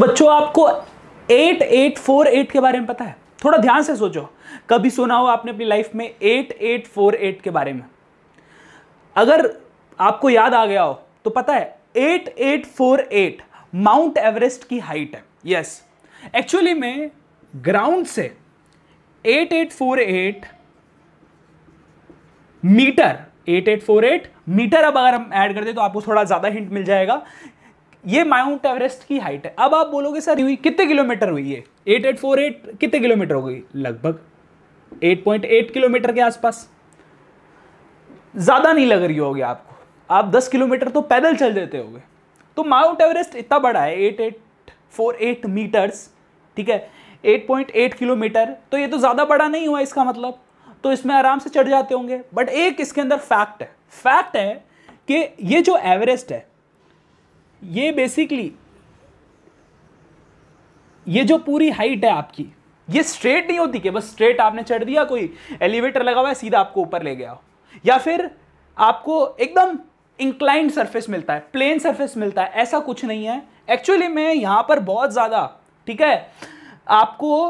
बच्चों आपको eight eight four eight के बारे में पता है थोड़ा ध्यान से सोचो कभी सुना हो आपने अपनी लाइफ में एट एट फोर एट के बारे में अगर आपको याद आ गया हो तो पता है eight eight four eight Mount Everest की हाइट है यस एक्चुअली में ग्राउंड से eight eight four eight metre eight eight four eight metre अब अगर हम ऐड कर दें तो आपको थोड़ा ज़्यादा हिंट मिल जाएगा ये माउंट एवरेस्ट की हाइट है अब आप बोलोगे सर हुई कितने किलोमीटर हुई है एट एट फोर एट कितने किलोमीटर हो गई लगभग एट पॉइंट एट किलोमीटर के आसपास ज़्यादा नहीं लग रही होगी आपको आप दस किलोमीटर तो पैदल चल देते होगे तो माउंट एवरेस्ट इतना बड़ा है eight eight four eight metres ठीक है एट पॉइंट एट किलोमीटर तो ये तो ज़्यादा बड़ा नहीं हुआ इसका मतलब तो इसमें आराम से चढ़ जाते होंगे बट एक इसके अंदर फैक्ट है फैक्ट है कि ये जो एवरेस्ट है ये बेसिकली ये जो पूरी हाइट है आपकी ये स्ट्रेट नहीं होती कि बस स्ट्रेट आपने चढ़ दिया कोई एलिवेटर लगा हुआ है सीधा आपको ऊपर ले गया या फिर आपको एकदम इंक्लाइंड सरफेस मिलता है प्लेन सरफेस मिलता है ऐसा कुछ नहीं है एक्चुअली में यहां पर बहुत ज़्यादा ठीक है आपको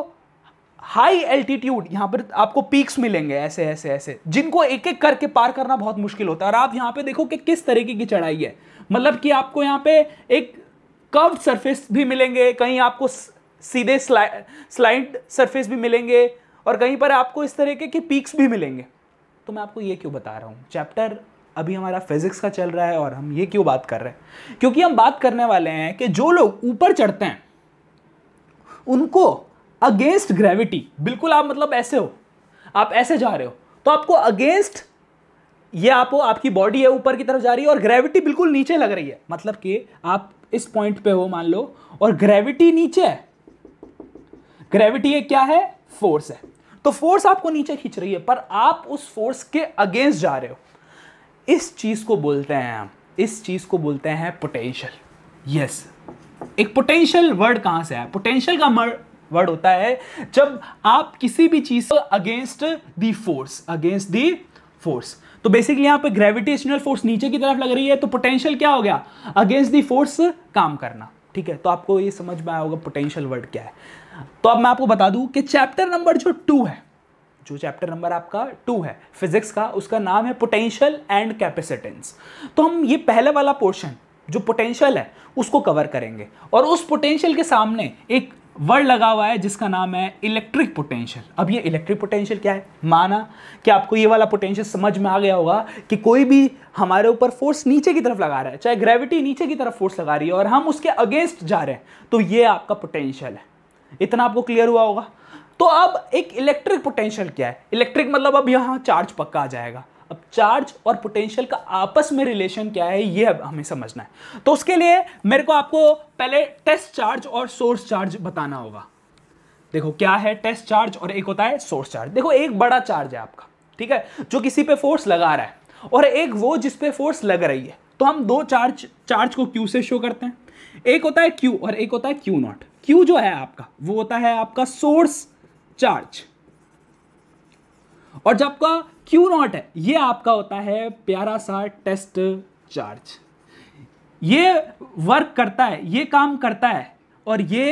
हाई एल्टीट्यूड यहां पर आपको पीक्स मिलेंगे ऐसे ऐसे ऐसे जिनको एक एक करके पार करना बहुत मुश्किल होता है और आप यहां पे देखो कि किस तरीके की चढ़ाई है मतलब कि आपको यहाँ पे एक कर्व सरफेस भी मिलेंगे कहीं आपको सीधे स्लाइड सरफेस भी मिलेंगे और कहीं पर आपको इस तरीके के पीक्स भी मिलेंगे तो मैं आपको ये क्यों बता रहा हूँ चैप्टर अभी हमारा फिजिक्स का चल रहा है और हम ये क्यों बात कर रहे हैं क्योंकि हम बात करने वाले हैं कि जो लोग ऊपर चढ़ते हैं उनको अगेंस्ट ग्रेविटी बिल्कुल आप मतलब ऐसे हो आप ऐसे जा रहे हो तो आपको अगेंस्ट ये आप आपकी बॉडी है ऊपर की तरफ जा रही है और ग्रेविटी बिल्कुल नीचे लग रही है मतलब कि आप इस पॉइंट पे हो मान लो और ग्रेविटी नीचे है ग्रेविटी ये क्या है फोर्स है तो फोर्स आपको नीचे खींच रही है पर आप उस फोर्स के अगेंस्ट जा रहे हो इस चीज को बोलते हैं हम इस चीज को बोलते हैं पोटेंशियल यस एक पोटेंशियल वर्ड कहां से है पोटेंशियल का वर्ड होता है जब आप किसी भी चीज against the force against the force तो बेसिकली यहां पे ग्रेविटेशनल फोर्स नीचे की तरफ लग रही है तो पोटेंशियल क्या हो गया अगेंस्ट दी फोर्स काम करना ठीक है तो आपको ये समझ में आया होगा पोटेंशियल वर्ड क्या है तो अब मैं आपको बता दूं कि चैप्टर नंबर जो टू है जो चैप्टर नंबर आपका टू है फिजिक्स का उसका नाम है पोटेंशियल एंड कैपेसिटेंस तो हम ये पहले वाला पोर्शन जो पोटेंशियल है उसको कवर करेंगे और उस पोटेंशियल के सामने एक वर्ड लगा हुआ है जिसका नाम है इलेक्ट्रिक पोटेंशियल अब ये इलेक्ट्रिक पोटेंशियल क्या है माना कि आपको ये वाला पोटेंशियल समझ में आ गया होगा कि कोई भी हमारे ऊपर फोर्स नीचे की तरफ लगा रहा है चाहे ग्रेविटी नीचे की तरफ फोर्स लगा रही है और हम उसके अगेंस्ट जा रहे हैं तो ये आपका पोटेंशियल है इतना आपको क्लियर हुआ होगा तो अब एक इलेक्ट्रिक पोटेंशियल क्या है इलेक्ट्रिक मतलब अब यहाँ चार्ज पक्का आ जाएगा अब चार्ज और पोटेंशियल का आपस में रिलेशन क्या है ये अब हमें समझना है तो उसके लिए मेरे को आपको पहले टेस्ट चार्ज और सोर्स चार्ज बताना होगा देखो क्या है टेस्ट चार्ज और एक होता है सोर्स चार्ज देखो एक बड़ा चार्ज है आपका ठीक है जो किसी पे फोर्स लगा रहा है और एक वो जिस पे फोर्स लग रही है तो हम दो चार्ज चार्ज को क्यू से शो करते हैं एक होता है क्यू और एक होता है क्यू नॉट क्यू जो है आपका वो होता है आपका सोर्स चार्ज और जब आपका क्यू नॉट है ये आपका होता है प्यारा सा टेस्ट चार्ज ये वर्क करता है ये काम करता है और ये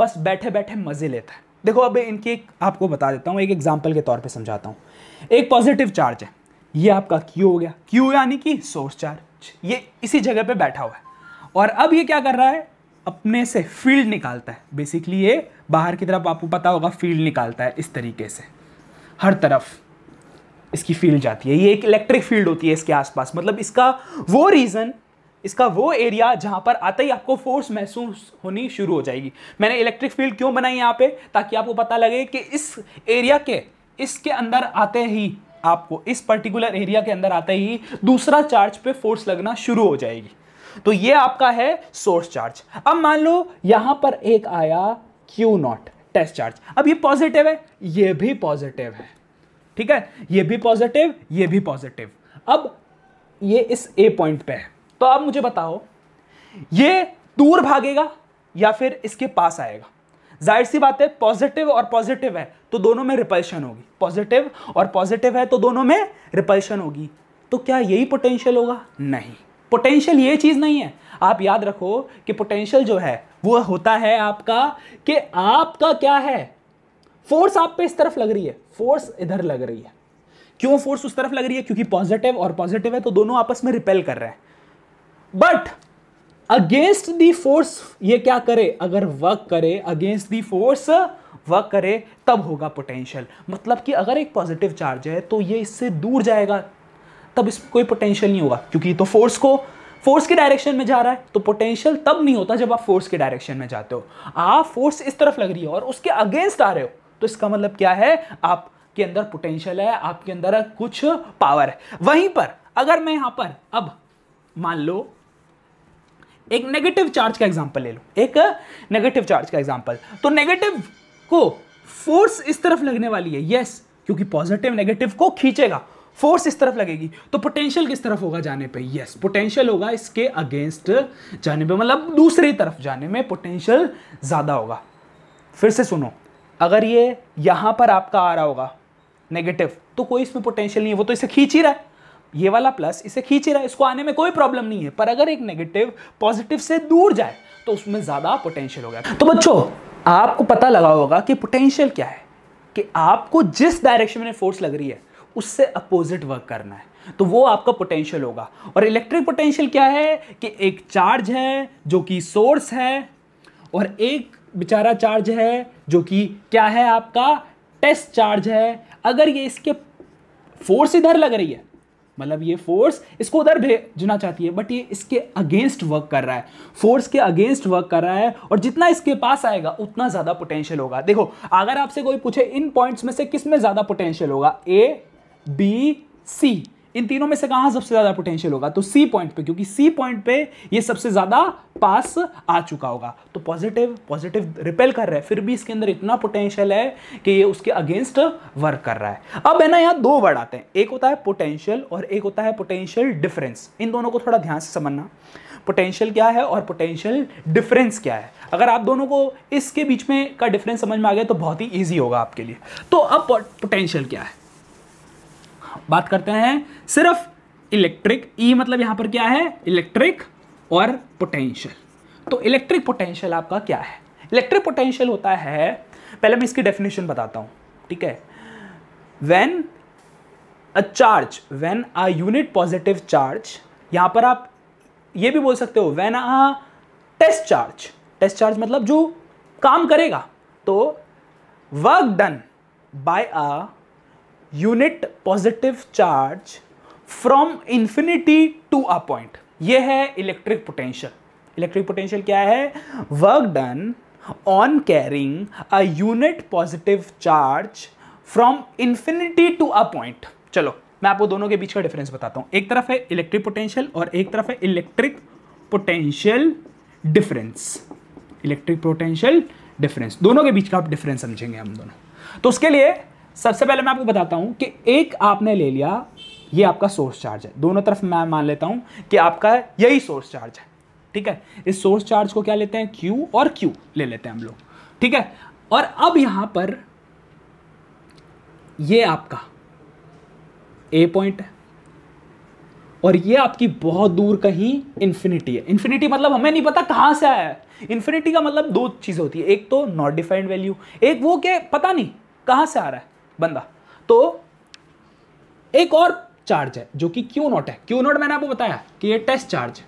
बस बैठे बैठे मज़े लेता है देखो अब इनकी एक आपको बता देता हूँ एक एग्जाम्पल के तौर पे समझाता हूँ एक पॉजिटिव चार्ज है ये आपका क्यू हो गया क्यू यानी कि सोर्स चार्ज ये इसी जगह पे बैठा हुआ है और अब ये क्या कर रहा है अपने से फील्ड निकालता है बेसिकली ये बाहर की तरफ आपको पता होगा फील्ड निकालता है इस तरीके से हर तरफ इसकी फील्ड जाती है ये एक इलेक्ट्रिक फील्ड होती है इसके आसपास मतलब इसका वो रीज़न इसका वो एरिया जहाँ पर आते ही आपको फोर्स महसूस होनी शुरू हो जाएगी मैंने इलेक्ट्रिक फील्ड क्यों बनाई यहाँ पे ताकि आपको पता लगे कि इस एरिया के इसके अंदर आते ही आपको इस पर्टिकुलर एरिया के अंदर आते ही दूसरा चार्ज पे फोर्स लगना शुरू हो जाएगी तो ये आपका है सोर्स चार्ज अब मान लो यहाँ पर एक आया क्यू नॉट टेस्ट चार्ज अब ये पॉजिटिव है ये भी पॉजिटिव है ठीक है ये भी पॉजिटिव ये भी पॉजिटिव अब ये इस ए पॉइंट पे है तो आप मुझे बताओ ये दूर भागेगा या फिर इसके पास आएगा जाहिर सी बात है पॉजिटिव और पॉजिटिव है तो दोनों में रिपल्शन होगी पॉजिटिव और पॉजिटिव है तो दोनों में रिपल्शन होगी तो क्या यही पोटेंशियल होगा नहीं पोटेंशियल ये चीज़ नहीं है आप याद रखो कि पोटेंशियल जो है वो होता है आपका कि आपका क्या है फोर्स आप पे इस तरफ लग रही है फोर्स इधर लग रही है क्यों फोर्स उस तरफ लग रही है क्योंकि पॉजिटिव और पॉजिटिव है तो दोनों आपस में रिपेल कर रहे हैं बट अगेंस्ट दी फोर्स ये क्या करे अगर वर्क करे अगेंस्ट दी फोर्स वर्क करे तब होगा पोटेंशियल मतलब कि अगर एक पॉजिटिव चार्ज है तो ये इससे दूर जाएगा तब इस कोई पोटेंशियल नहीं होगा क्योंकि तो फोर्स को फोर्स के डायरेक्शन में जा रहा है तो पोटेंशियल तब नहीं होता जब आप फोर्स के डायरेक्शन में जाते हो आप फोर्स इस तरफ लग रही है और उसके अगेंस्ट आ रहे हो तो इसका मतलब क्या है आपके अंदर पोटेंशियल है आपके अंदर कुछ पावर है वहीं पर अगर मैं यहां पर अब मान लो एक नेगेटिव चार्ज का एग्जाम्पल ले लो एक नेगेटिव चार्ज का एग्जाम्पल तो नेगेटिव को फोर्स इस तरफ लगने वाली है यस क्योंकि पॉजिटिव नेगेटिव को खींचेगा फोर्स इस तरफ लगेगी तो पोटेंशियल किस तरफ होगा जाने पे यस पोटेंशियल होगा इसके अगेंस्ट जाने पे मतलब दूसरी तरफ जाने में पोटेंशियल ज़्यादा होगा फिर से सुनो अगर ये यहाँ पर आपका आ रहा होगा नेगेटिव तो कोई इसमें पोटेंशियल नहीं है वो तो इसे खींच ही रहा है ये वाला प्लस इसे खींच ही रहा है इसको आने में कोई प्रॉब्लम नहीं है पर अगर एक नेगेटिव पॉजिटिव से दूर जाए तो उसमें ज़्यादा पोटेंशियल हो गया तो बच्चों आपको पता लगा होगा कि पोटेंशियल क्या है कि आपको जिस डायरेक्शन में फोर्स लग रही है उससे अपोजिट वर्क करना है तो वो आपका पोटेंशियल होगा और इलेक्ट्रिक पोटेंशियल क्या है कि एक चार्ज है जो कि सोर्स है और एक बेचारा चार्ज है जो कि क्या है आपका टेस्ट चार्ज है अगर ये इसके फोर्स इधर लग रही है मतलब ये फोर्स इसको उधर भेजना चाहती है बट ये इसके अगेंस्ट वर्क कर रहा है फोर्स के अगेंस्ट वर्क कर रहा है और जितना इसके पास आएगा उतना ज़्यादा पोटेंशियल होगा देखो अगर आपसे कोई पूछे इन पॉइंट्स में से किस में ज़्यादा पोटेंशियल होगा ए बी सी इन तीनों में से कहाँ सबसे ज़्यादा पोटेंशियल होगा तो सी पॉइंट पे क्योंकि सी पॉइंट पे ये सबसे ज़्यादा पास आ चुका होगा तो पॉजिटिव पॉजिटिव रिपेल कर रहा है फिर भी इसके अंदर इतना पोटेंशियल है कि ये उसके अगेंस्ट वर्क कर रहा है अब है ना यहाँ दो वर्ड आते हैं एक होता है पोटेंशियल और एक होता है पोटेंशियल डिफरेंस इन दोनों को थोड़ा ध्यान से समझना पोटेंशियल क्या है और पोटेंशियल डिफरेंस क्या है अगर आप दोनों को इसके बीच में का डिफरेंस समझ में आ गया तो बहुत ही ईजी होगा आपके लिए तो अब पोटेंशियल क्या है बात करते हैं सिर्फ इलेक्ट्रिक ई e मतलब यहां पर क्या है इलेक्ट्रिक और पोटेंशियल तो इलेक्ट्रिक पोटेंशियल आपका क्या है इलेक्ट्रिक पोटेंशियल होता है पहले मैं इसकी डेफिनेशन बताता हूं ठीक है when a charge when a unit positive charge यहां पर आप ये भी बोल सकते हो when a test charge test charge मतलब जो काम करेगा तो work done by a unit positive charge from infinity to a point ये है इलेक्ट्रिक पोटेंशियल इलेक्ट्रिक पोटेंशियल क्या है work done on carrying a unit positive charge from infinity to a point चलो मैं आपको दोनों के बीच का डिफरेंस बताता हूं एक तरफ है इलेक्ट्रिक पोटेंशियल और एक तरफ है electric potential difference electric potential difference दोनों के बीच का आप डिफरेंस समझेंगे हम दोनों तो उसके लिए सबसे पहले मैं आपको बताता हूँ कि एक आपने ले लिया ये आपका सोर्स चार्ज है दोनों तरफ मैं मान लेता हूँ कि आपका यही सोर्स चार्ज है ठीक है इस सोर्स चार्ज को क्या लेते हैं क्यू और क्यू ले लेते हैं हम लोग ठीक है और अब यहां पर ये आपका ए पॉइंट है और ये आपकी बहुत दूर कहीं इन्फिनिटी है इन्फिनिटी मतलब हमें नहीं पता कहां से आया है इन्फिनिटी का मतलब दो चीज़ होती है एक तो नॉट डिफाइंड वैल्यू एक वो के पता नहीं कहां से आ रहा है बंदा तो एक और चार्ज है जो कि क्यू नॉट है क्यू नॉट मैंने आपको बताया कि ये टेस्ट चार्ज है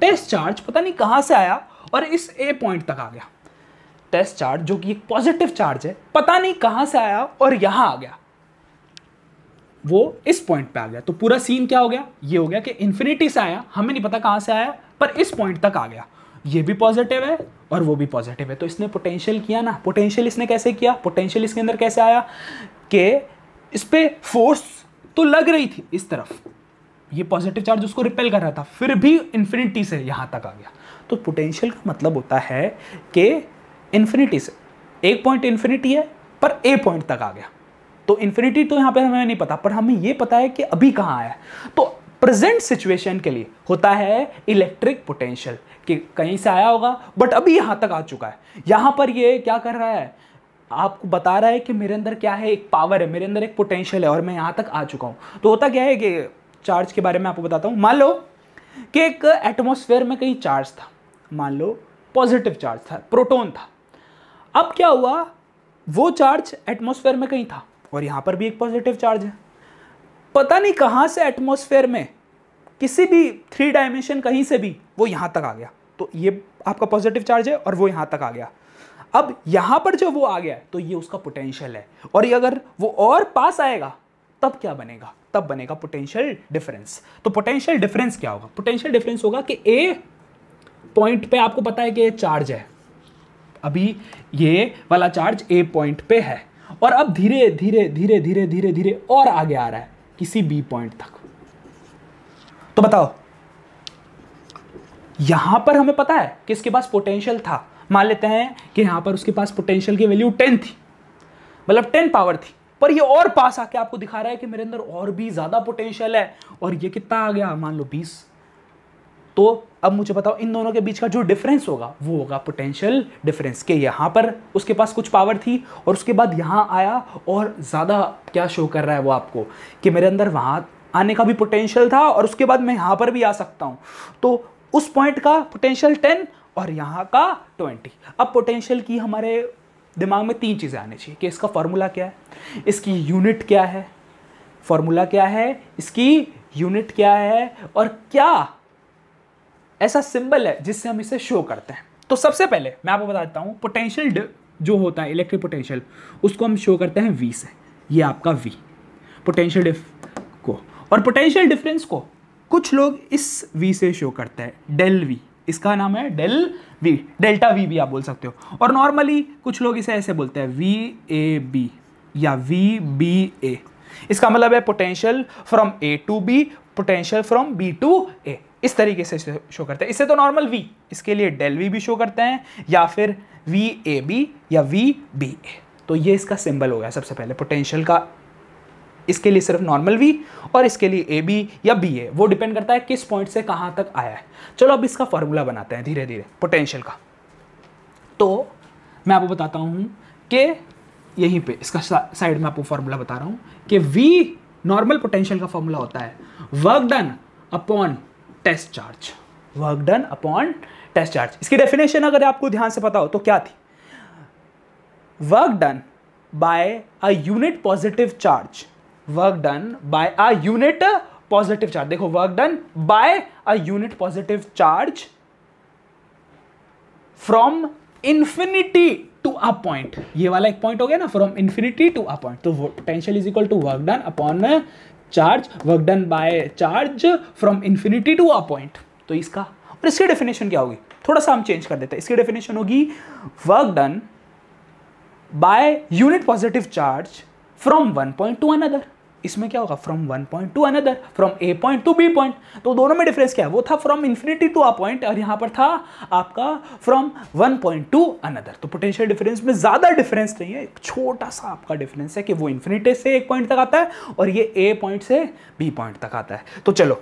टेस्ट चार्ज पता नहीं कहां से आया और इस ए पॉइंट तक आ गया टेस्ट चार्ज जो कि एक पॉजिटिव चार्ज है पता नहीं कहां से आया और यहां आ गया वो इस पॉइंट पे आ गया तो पूरा सीन क्या हो गया ये हो गया कि इंफिनिटी से आया हमें नहीं पता कहां से आया पर इस पॉइंट तक आ गया ये भी पॉजिटिव है और वो भी पॉजिटिव है तो इसने पोटेंशियल किया ना पोटेंशियल इसने कैसे किया पोटेंशियल इसके अंदर कैसे आया कि इस पर फोर्स तो लग रही थी इस तरफ ये पॉजिटिव चार्ज उसको रिपेल कर रहा था फिर भी इन्फिनिटी से यहाँ तक आ गया तो पोटेंशियल का मतलब होता है कि इन्फिनिटी से एक पॉइंट इन्फिनिटी है पर ए पॉइंट तक आ गया तो इन्फिनिटी तो यहाँ पर हमें नहीं पता पर हमें ये पता है कि अभी कहाँ आया तो प्रेजेंट सिचुएशन के लिए होता है इलेक्ट्रिक पोटेंशियल कि कहीं से आया होगा बट अभी यहाँ तक आ चुका है यहाँ पर ये क्या कर रहा है आपको बता रहा है कि मेरे अंदर क्या है एक पावर है मेरे अंदर एक पोटेंशियल है और मैं यहाँ तक आ चुका हूँ तो होता क्या है कि चार्ज के बारे में आपको बताता हूँ मान लो कि एक एटमोसफेयर में कहीं चार्ज था मान लो पॉजिटिव चार्ज था प्रोटोन था अब क्या हुआ वो चार्ज एटमोसफेयर में कहीं था और यहाँ पर भी एक पॉजिटिव चार्ज है पता नहीं कहाँ से एटमोसफेयर में किसी भी थ्री डायमेंशन कहीं से भी वो यहाँ तक आ गया तो ये आपका पॉजिटिव चार्ज है और वो यहां तक आ गया अब यहां पर जब वो आ गया तो ये उसका पोटेंशियल है और ये अगर वो और पास आएगा तब क्या बनेगा तब बनेगा पोटेंशियल डिफरेंस तो पोटेंशियल डिफरेंस क्या होगा पोटेंशियल डिफरेंस होगा कि ए पॉइंट पे आपको पता है कि चार्ज है अभी ये वाला चार्ज ए पॉइंट पे है और अब धीरे धीरे धीरे धीरे धीरे धीरे और आगे आ रहा है किसी बी पॉइंट तक तो बताओ यहां पर हमें पता है कि इसके पास पोटेंशियल था मान लेते हैं कि यहां पर उसके पास पोटेंशियल की वैल्यू टेन थी मतलब टेन पावर थी पर ये और पास आके आपको दिखा रहा है कि मेरे अंदर और भी ज़्यादा पोटेंशियल है और ये कितना आ गया मान लो बीस तो अब मुझे बताओ इन दोनों के बीच का जो डिफरेंस होगा वो होगा पोटेंशियल डिफरेंस के यहाँ पर उसके पास कुछ पावर थी और उसके बाद यहाँ आया और ज़्यादा क्या शो कर रहा है वो आपको कि मेरे अंदर वहां आने का भी पोटेंशियल था और उसके बाद मैं यहाँ पर भी आ सकता हूँ तो उस पॉइंट का पोटेंशियल टेन और यहाँ का ट्वेंटी अब पोटेंशियल की हमारे दिमाग में तीन चीज़ें आनी चाहिए कि इसका फॉर्मूला क्या है इसकी यूनिट क्या है फॉर्मूला क्या है इसकी यूनिट क्या है और क्या ऐसा सिंबल है जिससे हम इसे शो करते हैं तो सबसे पहले मैं आपको बता देता हूँ पोटेंशियल जो होता है इलेक्ट्रिक पोटेंशियल उसको हम शो करते हैं वी से ये आपका वी पोटेंशियल डिफ को और पोटेंशियल डिफरेंस को कुछ लोग इस वी से शो करते हैं डेल वी इसका नाम है डेल वी डेल्टा वी भी आप बोल सकते हो और नॉर्मली कुछ लोग इसे ऐसे बोलते हैं वी ए बी या वी बी ए इसका मतलब है potential from A to B potential from B to A इस तरीके से शो करते हैं इससे तो नॉर्मल वी इसके लिए डेल वी भी शो करते हैं या फिर वी ए बी या वी बी ए तो ये इसका सिंबल हो गया सबसे पहले पोटेंशियल का इसके लिए सिर्फ नॉर्मल वी और इसके लिए ए बी या बी ए वो डिपेंड करता है किस पॉइंट से कहाँ तक आया है चलो अब इसका फॉर्मूला बनाते हैं धीरे धीरे पोटेंशियल का तो मैं आपको बताता हूँ कि यहीं पे इसका साइड में आपको फॉर्मूला बता रहा हूँ कि वी नॉर्मल पोटेंशियल का फॉर्मूला होता है work done upon test charge work done upon test charge इसकी डेफिनेशन अगर आपको ध्यान से पता हो तो क्या थी work done by a unit positive charge work done by a unit positive charge देखो work done by a unit positive charge from infinity to a point ये वाला एक पॉइंट हो गया ना from infinity to a point तो potential is equal to work done upon charge work done by charge from infinity to a point तो इसका और इसकी डेफिनेशन क्या होगी थोड़ा सा हम चेंज कर देते हैं इसकी डेफिनेशन होगी work done by unit positive charge from one point to another इसमें क्या होगा from one point to another from A point to B point तो दोनों में डिफरेंस क्या है वो था from infinity to a point और यहाँ पर था आपका from one point to another तो पोटेंशियल डिफरेंस में ज़्यादा डिफरेंस नहीं है एक छोटा सा आपका डिफरेंस है कि वो इन्फिनिटी से एक पॉइंट तक आता है और ये ए पॉइंट से बी पॉइंट तक आता है तो चलो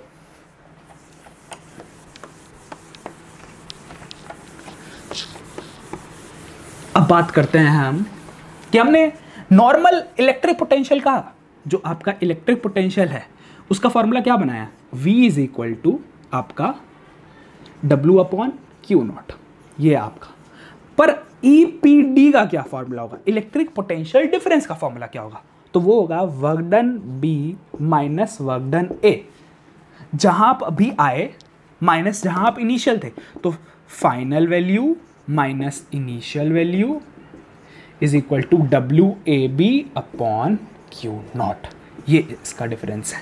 अब बात करते हैं हम कि हमने नॉर्मल इलेक्ट्रिक पोटेंशियल का जो आपका इलेक्ट्रिक पोटेंशियल है उसका फॉर्मूला क्या बनाया V इज इक्वल टू आपका W अपॉन क्यू नॉट ये आपका पर ई पी डी का क्या फॉर्मूला होगा इलेक्ट्रिक पोटेंशियल डिफरेंस का फॉर्मूला क्या होगा तो वो होगा work done B minus work done A जहां आप अभी आए माइनस जहां आप इनिशियल थे तो final value minus initial value is equal to W A B upon Q naught ये इसका डिफरेंस है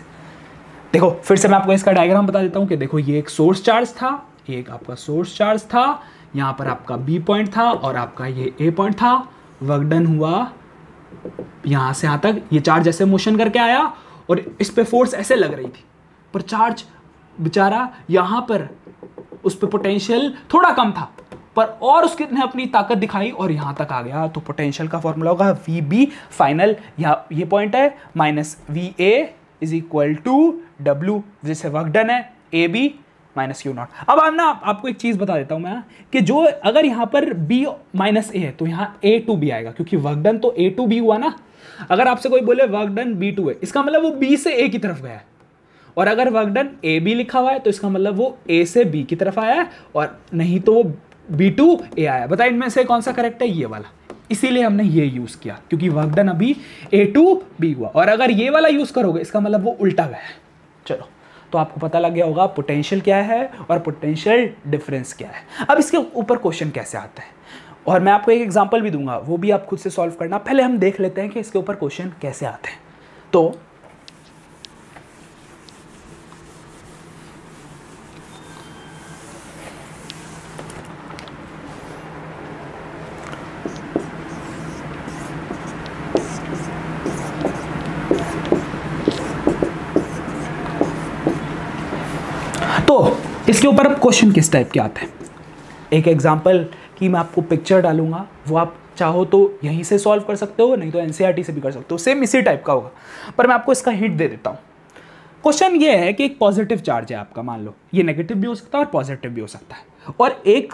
देखो फिर से मैं आपको इसका डायग्राम बता देता हूँ कि देखो ये एक सोर्स चार्ज था ये एक आपका सोर्स चार्ज था यहाँ पर आपका बी पॉइंट था और आपका ये ए पॉइंट था वर्कडन हुआ यहाँ से यहाँ तक ये चार्ज ऐसे मोशन करके आया और इस पर फोर्स ऐसे लग रही थी पर चार्ज बेचारा यहाँ पर उस पर पोटेंशियल थोड़ा कम था पर और उसके ने अपनी ताकत दिखाई और यहां तक आ गया तो पोटेंशियल का फॉर्मूला होगा वी बी फाइनल यहाँ ये पॉइंट है minus V A is equal to W जिससे वर्क डन है A B minus Q naught अब आप ना आपको एक चीज़ बता देता हूं मैं कि जो अगर यहां पर बी माइनस ए है तो यहां ए टू बी आएगा क्योंकि वर्क डन तो ए टू बी हुआ ना अगर आपसे कोई बोले वर्क डन बी टू है इसका मतलब वो बी से ए की तरफ गया है और अगर वर्क डन ए बी लिखा हुआ है तो इसका मतलब वो ए से बी की तरफ आया है और नहीं तो वो बी टू ए आया बताए इनमें से कौन सा करेक्ट है ये वाला इसीलिए हमने ये यूज़ किया क्योंकि वर्क डन अभी ए टू बी हुआ और अगर ये वाला यूज़ करोगे इसका मतलब वो उल्टा गया है चलो तो आपको पता लग गया होगा पोटेंशियल क्या है और पोटेंशियल डिफरेंस क्या है अब इसके ऊपर क्वेश्चन कैसे आता है और मैं आपको एक एग्जाम्पल भी दूंगा वो भी आप खुद से सॉल्व करना पहले हम देख लेते हैं कि इसके ऊपर क्वेश्चन कैसे आते हैं तो इसके ऊपर अब क्वेश्चन किस टाइप के आते हैं एक एग्जाम्पल की मैं आपको पिक्चर डालूंगा वो आप चाहो तो यहीं से सॉल्व कर सकते हो नहीं तो एन e से भी कर सकते हो सेम इसी टाइप का होगा पर मैं आपको इसका हिट दे देता हूँ क्वेश्चन ये है कि एक पॉजिटिव चार्ज है आपका मान लो ये नेगेटिव भी हो सकता है और पॉजिटिव भी हो सकता है और एक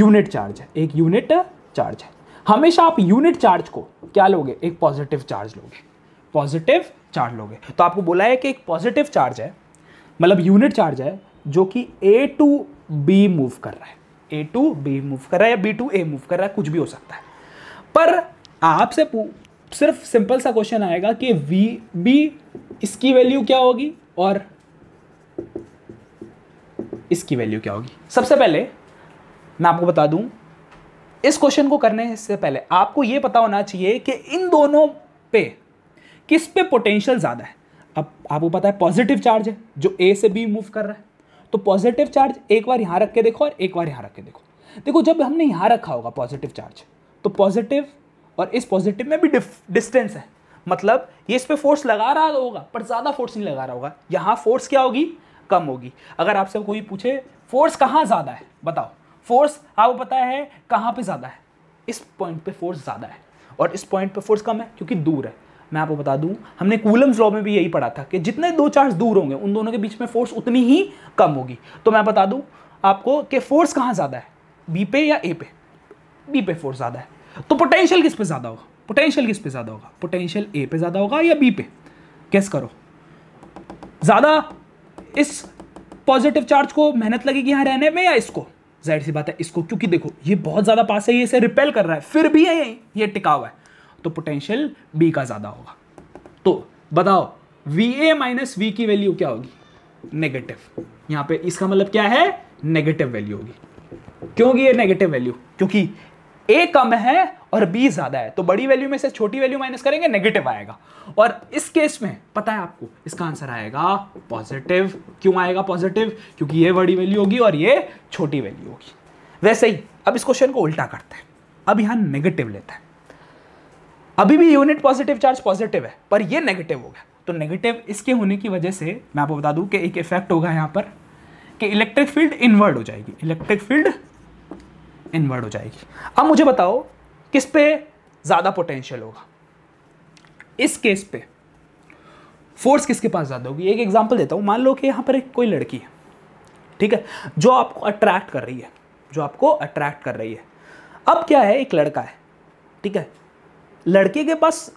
यूनिट चार्ज है एक यूनिट चार्ज है हमेशा आप यूनिट चार्ज को क्या लोगे एक पॉजिटिव चार्ज लोगे पॉजिटिव चार्ज लोगे तो आपको बोला है कि एक पॉजिटिव चार्ज है मतलब यूनिट चार्ज है जो कि ए टू बी मूव कर रहा है ए टू बी मूव कर रहा है या बी टू ए मूव कर रहा है कुछ भी हो सकता है पर आपसे सिर्फ सिंपल सा क्वेश्चन आएगा कि वी बी इसकी वैल्यू क्या होगी और इसकी वैल्यू क्या होगी सबसे पहले मैं आपको बता दूं इस क्वेश्चन को करने से पहले आपको यह पता होना चाहिए कि इन दोनों पे किस पे पोटेंशियल ज़्यादा है अब आपको पता है पॉजिटिव चार्ज है जो ए से बी मूव कर रहा है तो पॉजिटिव चार्ज एक बार यहाँ रख के देखो और एक बार यहाँ रख के देखो देखो जब हमने यहाँ रखा होगा पॉजिटिव चार्ज तो पॉजिटिव और इस पॉजिटिव में भी डिस्टेंस है मतलब ये इस पर फोर्स लगा रहा होगा पर ज़्यादा फोर्स नहीं लगा रहा होगा यहाँ फोर्स क्या होगी कम होगी अगर आपसे कोई पूछे फोर्स कहाँ ज़्यादा है बताओ फोर्स आपको पता है कहाँ पे ज़्यादा है इस पॉइंट पे फोर्स ज़्यादा है और इस पॉइंट पे फोर्स कम है क्योंकि दूर है मैं आपको बता दूं हमने कूलम्स लॉ में भी यही पढ़ा था कि जितने दो चार्ज दूर होंगे उन दोनों के बीच में फोर्स उतनी ही कम होगी तो मैं बता दूं आपको कि फोर्स कहाँ ज़्यादा है बी पे या ए पे बी पे फोर्स ज़्यादा है तो पोटेंशियल किस पे ज़्यादा होगा पोटेंशियल किस पे ज़्यादा होगा पोटेंशियल ए पे ज़्यादा होगा या बी पे कैस करो ज़्यादा इस पॉजिटिव चार्ज को मेहनत लगेगी यहाँ रहने में या इसको जाहिर सी बात है इसको क्योंकि देखो ये बहुत ज़्यादा पास है ये इसे रिपेल कर रहा है फिर भी है ये टिका हुआ है तो पोटेंशियल बी का ज़्यादा होगा तो बताओ वी ए माइनस वी की वैल्यू क्या होगी नेगेटिव यहां पे इसका मतलब क्या है नेगेटिव वैल्यू होगी क्योंकि ये नेगेटिव वैल्यू क्योंकि ए कम है और बी ज़्यादा है तो बड़ी वैल्यू में से छोटी वैल्यू माइनस करेंगे नेगेटिव आएगा और इस केस में पता है आपको इसका आंसर आएगा पॉजिटिव क्यों आएगा पॉजिटिव क्योंकि ये बड़ी वैल्यू होगी और ये छोटी वैल्यू होगी वैसे ही अब इस क्वेश्चन को उल्टा करते हैं अब यहां नेगेटिव लेते हैं अभी भी यूनिट पॉजिटिव चार्ज पॉजिटिव है पर ये नेगेटिव हो गया तो नेगेटिव इसके होने की वजह से मैं आपको बता दूं कि एक इफेक्ट होगा यहां पर कि इलेक्ट्रिक फील्ड इन्वर्ट हो जाएगी इलेक्ट्रिक फील्ड इन्वर्ट हो जाएगी अब मुझे बताओ किस पे ज़्यादा पोटेंशियल होगा इस केस पे फोर्स किसके पास ज़्यादा होगी एक एग्जांपल देता हूँ मान लो कि यहां पर एक कोई लड़की है ठीक है जो आपको अट्रैक्ट कर रही है जो आपको अट्रैक्ट कर रही है अब क्या है एक लड़का है ठीक है लड़के के पास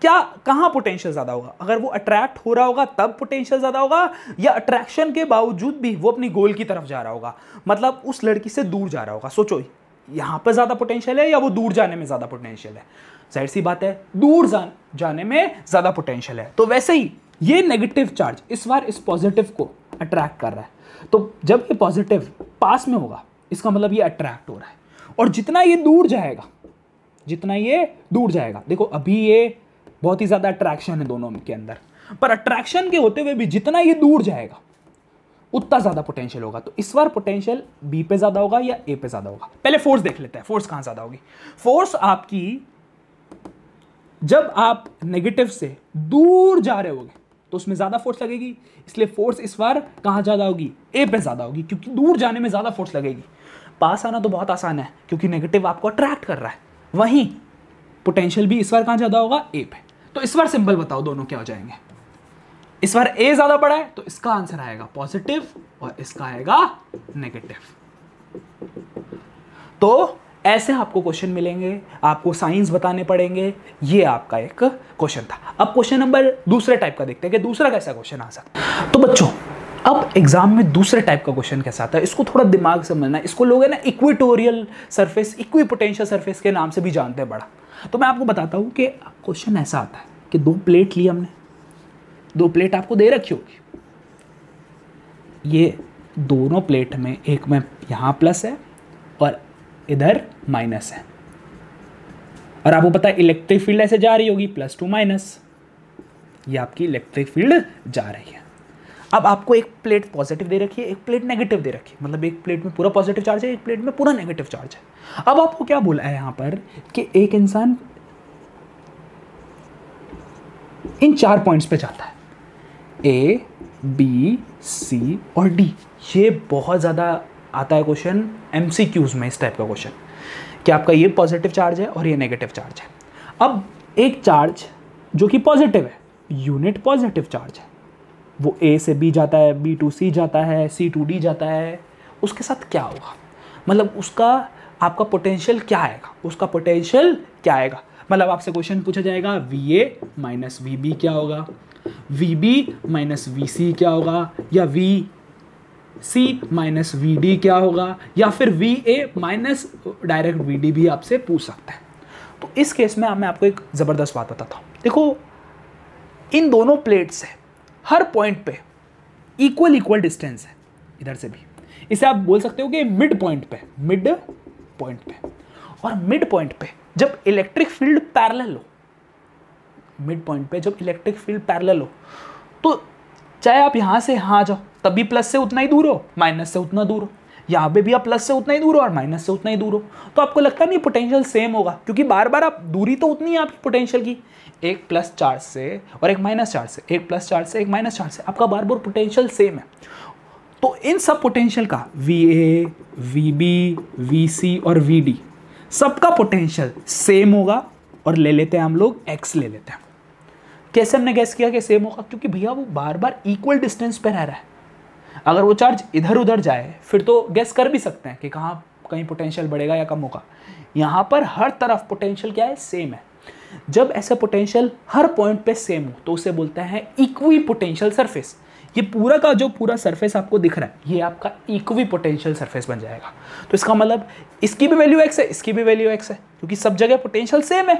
क्या कहाँ पोटेंशियल ज़्यादा होगा अगर वो अट्रैक्ट हो रहा होगा तब पोटेंशियल ज़्यादा होगा या अट्रैक्शन के बावजूद भी वो अपनी गोल की तरफ जा रहा होगा मतलब उस लड़की से दूर जा रहा होगा सोचो यहाँ पर ज़्यादा पोटेंशियल है या वो दूर जाने में ज़्यादा पोटेंशियल है जाहिर सी बात है दूर जा, जाने में ज़्यादा पोटेंशियल है तो वैसे ही ये नेगेटिव चार्ज इस बार इस पॉजिटिव को अट्रैक्ट कर रहा है तो जब ये पॉजिटिव पास में होगा इसका मतलब ये अट्रैक्ट हो रहा है और जितना ये दूर जाएगा जितना ये दूर जाएगा देखो अभी ये बहुत ही ज़्यादा अट्रैक्शन है दोनों के अंदर पर अट्रैक्शन के होते हुए भी जितना ये दूर जाएगा उतना ज़्यादा पोटेंशियल होगा तो इस बार पोटेंशियल बी पे ज़्यादा होगा या ए पे ज़्यादा होगा पहले फोर्स देख लेते हैं फोर्स कहां ज़्यादा होगी फोर्स आपकी जब आप नेगेटिव से दूर जा रहे होगे तो उसमें ज़्यादा फोर्स लगेगी इसलिए फोर्स इस बार कहां ज़्यादा होगी ए पे ज़्यादा होगी क्योंकि दूर जाने में ज़्यादा फोर्स लगेगी पास आना तो बहुत आसान है क्योंकि नेगेटिव आपको अट्रैक्ट कर रहा है वहीं पोटेंशियल भी इस बार कहां ज़्यादा होगा ए पे तो इस बार सिंपल बताओ दोनों क्या हो जाएंगे इस बार ए ज़्यादा बड़ा है तो इसका आंसर आएगा पॉजिटिव और इसका आएगा नेगेटिव तो ऐसे आपको क्वेश्चन मिलेंगे आपको साइंस बताने पड़ेंगे ये आपका एक क्वेश्चन था अब क्वेश्चन नंबर दूसरे टाइप का देखते हैं कि दूसरा कैसा क्वेश्चन आ सकता है तो बच्चों अब एग्जाम में दूसरे टाइप का क्वेश्चन कैसा आता है इसको थोड़ा दिमाग समझना है इसको लोग है ना equatorial surface equipotential surface के नाम से भी जानते हैं बड़ा तो मैं आपको बताता हूँ कि क्वेश्चन ऐसा आता है कि दो प्लेट ली हमने दो प्लेट आपको दे रखी होगी ये दोनों प्लेट में एक में यहाँ प्लस है और इधर माइनस है और आपको पता है इलेक्ट्रिक फील्ड ऐसे जा रही होगी प्लस टू माइनस ये आपकी इलेक्ट्रिक फील्ड जा रही है अब आपको एक प्लेट पॉजिटिव दे रखी है एक प्लेट नेगेटिव दे रखी है मतलब एक प्लेट में पूरा पॉजिटिव चार्ज है एक प्लेट में पूरा नेगेटिव चार्ज है अब आपको क्या बोला है यहाँ पर कि एक इंसान इन चार पॉइंट्स पे जाता है ए बी सी और डी ये बहुत ज़्यादा आता है क्वेश्चन एम में इस टाइप का क्वेश्चन कि आपका ये पॉजिटिव चार्ज है और ये नेगेटिव चार्ज है अब एक चार्ज जो कि पॉजिटिव है यूनिट पॉजिटिव चार्ज है वो ए से बी जाता है बी टू सी जाता है सी टू डी जाता है उसके साथ क्या होगा मतलब उसका आपका पोटेंशियल क्या आएगा उसका पोटेंशियल क्या आएगा मतलब आपसे क्वेश्चन पूछा जाएगा V A minus V B क्या होगा V B minus V C क्या होगा या V C minus V D क्या होगा या फिर V A minus direct V D भी आपसे पूछ सकता है तो इस केस में मैं आपको एक ज़बरदस्त बात बताता हूँ देखो इन दोनों प्लेट से हर पॉइंट पे इक्वल इक्वल डिस्टेंस है इधर से भी इसे आप बोल सकते हो कि मिड पॉइंट पे मिड पॉइंट पे और मिड पॉइंट पे जब इलेक्ट्रिक फील्ड पैरेलल हो मिड पॉइंट पे जब इलेक्ट्रिक फील्ड पैरेलल हो तो चाहे आप यहां से यहां आ जाओ तब भी प्लस से उतना ही दूर हो माइनस से उतना दूर हो यहाँ पे भी आप प्लस से उतना ही दूर हो और माइनस से उतना ही दूर हो तो आपको लगता नहीं पोटेंशियल सेम होगा क्योंकि बार बार आप दूरी तो उतनी है आपकी पोटेंशियल की एक प्लस चार से और एक माइनस चार से एक प्लस चार से एक माइनस चार से आपका बार बार पोटेंशियल सेम है तो इन सब पोटेंशियल का V A V B V C और वी डी सबका पोटेंशियल सेम होगा और ले लेते हैं हम लोग एक्स ले लेते हैं कैसे हमने गैस किया कि सेम होगा क्योंकि भैया वो बार बार इक्वल डिस्टेंस पे रह रहा है अगर वो चार्ज इधर उधर जाए फिर तो गैस कर भी सकते हैं कि कहाँ कहीं पोटेंशियल बढ़ेगा या कम होगा यहाँ पर हर तरफ पोटेंशियल क्या है सेम है जब ऐसा पोटेंशियल हर पॉइंट पे सेम हो तो उसे बोलते हैं इक्वी पोटेंशियल सर्फेस ये पूरा का जो पूरा सरफेस आपको दिख रहा है ये आपका इक्वी पोटेंशियल सर्फेस बन जाएगा तो इसका मतलब इसकी भी वैल्यू एक्स है इसकी भी वैल्यू एक्स है क्योंकि सब जगह पोटेंशियल सेम है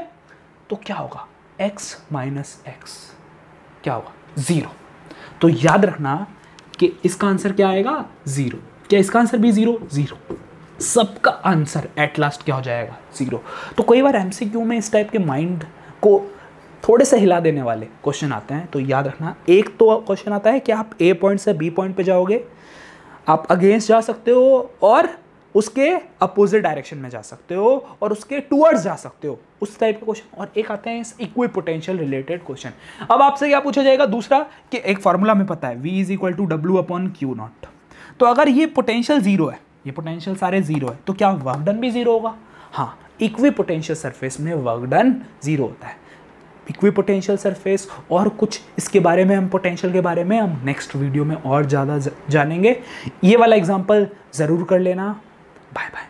तो क्या होगा एक्स माइनस एक्स क्या होगा ज़ीरो तो याद रखना कि इसका आंसर क्या आएगा ज़ीरो क्या इसका आंसर भी ज़ीरो ज़ीरो सबका आंसर एट लास्ट क्या हो जाएगा ज़ीरो तो कई बार एम में इस टाइप के माइंड को थोड़े से हिला देने वाले क्वेश्चन आते हैं तो याद रखना एक तो क्वेश्चन आता है कि आप ए पॉइंट से बी पॉइंट पे जाओगे आप अगेंस्ट जा सकते हो और उसके अपोजिट डायरेक्शन में जा सकते हो और उसके टूवर्ड्स जा सकते हो उस टाइप का क्वेश्चन और एक आते हैं इक्वी पोटेंशियल रिलेटेड क्वेश्चन अब आपसे क्या पूछा जाएगा दूसरा कि एक फार्मूला में पता है V is equal to W upon Q naught तो अगर ये पोटेंशियल जीरो है ये पोटेंशियल सारे जीरो है तो क्या वर्क डन भी जीरो होगा हाँ इक्वी पोटेंशियल सरफेस में वर्क डन जीरो होता है इक्वी पोटेंशियल सरफेस और कुछ इसके बारे में हम पोटेंशियल के बारे में हम नेक्स्ट वीडियो में और ज़्यादा जानेंगे ये वाला एग्जाम्पल ज़रूर कर लेना 拜拜。